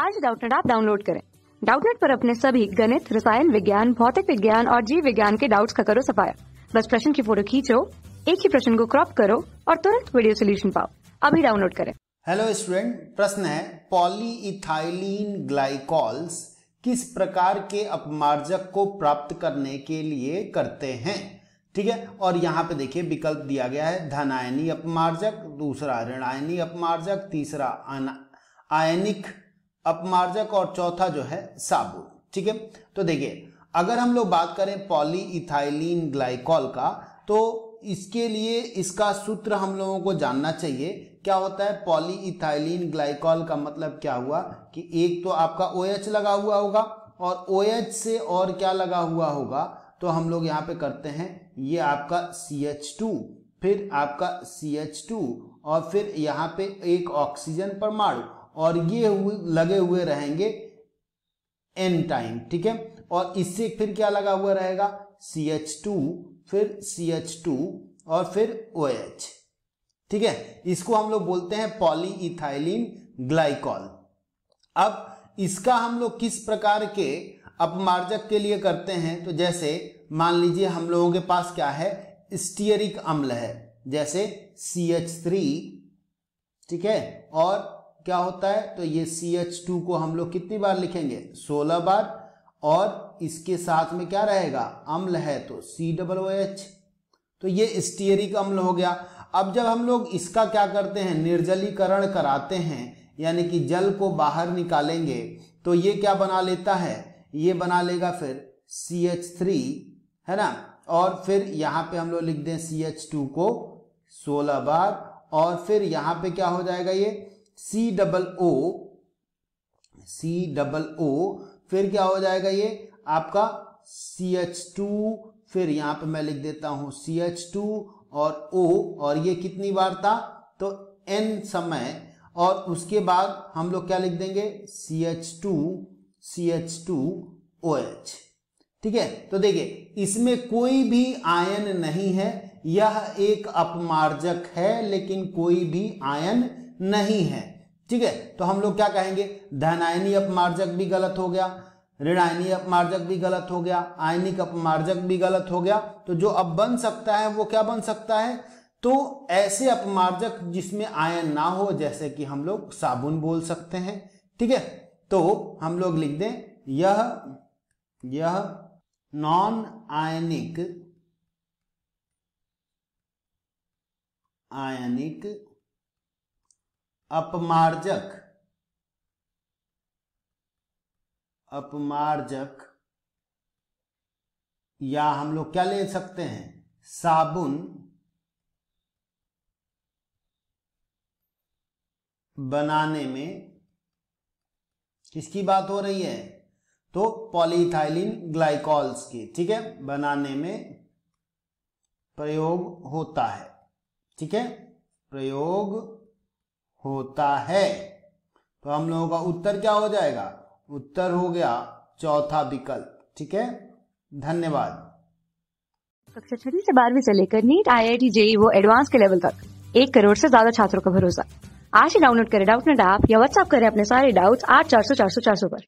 आज डाउटनेट आप डाउनलोड करें डाउटनेट पर अपने सभी गणित रसायन विज्ञान भौतिक विज्ञान और जीव विज्ञान के डाउट्स का करो सफाया बस प्रश्न की फोटो खींचो एक ही प्रश्न को क्रॉप करो और तुरंत वीडियो सोल्यूशन पाओ अभी डाउनलोड करें हेलो स्टूडेंट प्रश्न है पॉलीइथाइलीन ग्लाइकॉल्स किस प्रकार के अपमार्जक को प्राप्त करने के लिए करते हैं ठीक है और यहाँ पे देखिए विकल्प दिया गया है धनायनी अपमार्जक दूसरा ऋणायनी अपमार्जक तीसरा आयनिक अपमार्जक और चौथा जो है साबुन ठीक है तो देखिए अगर हम लोग बात करें पॉली इथाइलिन ग्लाइकॉल का तो इसके लिए इसका सूत्र हम लोगों को जानना चाहिए क्या होता है पॉली इथाइलिन ग्लाइकॉल का मतलब क्या हुआ कि एक तो आपका ओ OH लगा हुआ होगा और ओ OH से और क्या लगा हुआ होगा तो हम लोग यहाँ पे करते हैं ये आपका सी एच टू फिर आपका सी एच टू और फिर यहाँ पे एक ऑक्सीजन परमाणु और ये लगे हुए रहेंगे एन टाइम ठीक है और इससे फिर क्या लगा हुआ रहेगा सी एच टू फिर सी एच टू और फिर ओ एच ठीक है इसको हम लोग बोलते हैं पॉली इथाइलिन ग्लाइकॉल अब इसका हम लोग किस प्रकार के अपमार्जक के लिए करते हैं तो जैसे मान लीजिए हम लोगों के पास क्या है स्टीयरिक अम्ल है जैसे सी एच थ्री ठीक है और क्या होता है तो ये सी एच टू को हम लोग कितनी बार लिखेंगे सोलह बार और इसके साथ में क्या रहेगा अम्ल है तो सी डबल ओ एच तो ये स्टीयरिक अम्ल हो गया अब जब हम लोग इसका क्या करते हैं निर्जलीकरण कराते हैं यानी कि जल को बाहर निकालेंगे तो ये क्या बना लेता है ये बना लेगा फिर सी एच थ्री है ना और फिर यहाँ पे हम लोग लिख दें सी एच टू को सोलह बार और फिर यहाँ पे क्या हो जाएगा ये C double O C double O फिर क्या हो जाएगा ये आपका सी एच टू फिर यहां पे मैं लिख देता हूं सी एच टू और ओ और ये कितनी बार था तो एन समय और उसके बाद हम लोग क्या लिख देंगे C H two C H two O H ठीक है तो देखिए इसमें कोई भी आयन नहीं है यह एक अपमार्जक है लेकिन कोई भी आयन नहीं है ठीक है तो हम लोग क्या कहेंगे धनायनी अपमार्जक भी गलत हो गया ऋणायनी अपमार्जक भी गलत हो गया आयनिक अपमार्जक भी गलत हो गया तो जो अब बन सकता है वो क्या बन सकता है तो ऐसे अपमार्जक जिसमें आयन ना हो जैसे कि हम लोग साबुन बोल सकते हैं ठीक है तो हम लोग लिख दें यह यह नॉन आयनिक आयनिक अपमार्जक अपमार्जक या हम लोग क्या ले सकते हैं साबुन बनाने में किसकी बात हो रही है तो पॉलीथाइलिन ग्लाइकॉल्स की ठीक है बनाने में प्रयोग होता है ठीक है प्रयोग होता है तो हम लोगों का उत्तर क्या हो जाएगा उत्तर हो गया चौथा विकल्प ठीक है धन्यवाद कक्षा छठी से बारहवीं से लेकर NEET I I T JEE वो एडवांस के लेवल तक एक करोड़ से ज्यादा छात्रों का भरोसा आज ही डाउनलोड करें डाउट नेट ऐप या व्हाट्सएप करें अपने सारे डाउट्स आठ चार सौ चार सौ चार सौ पर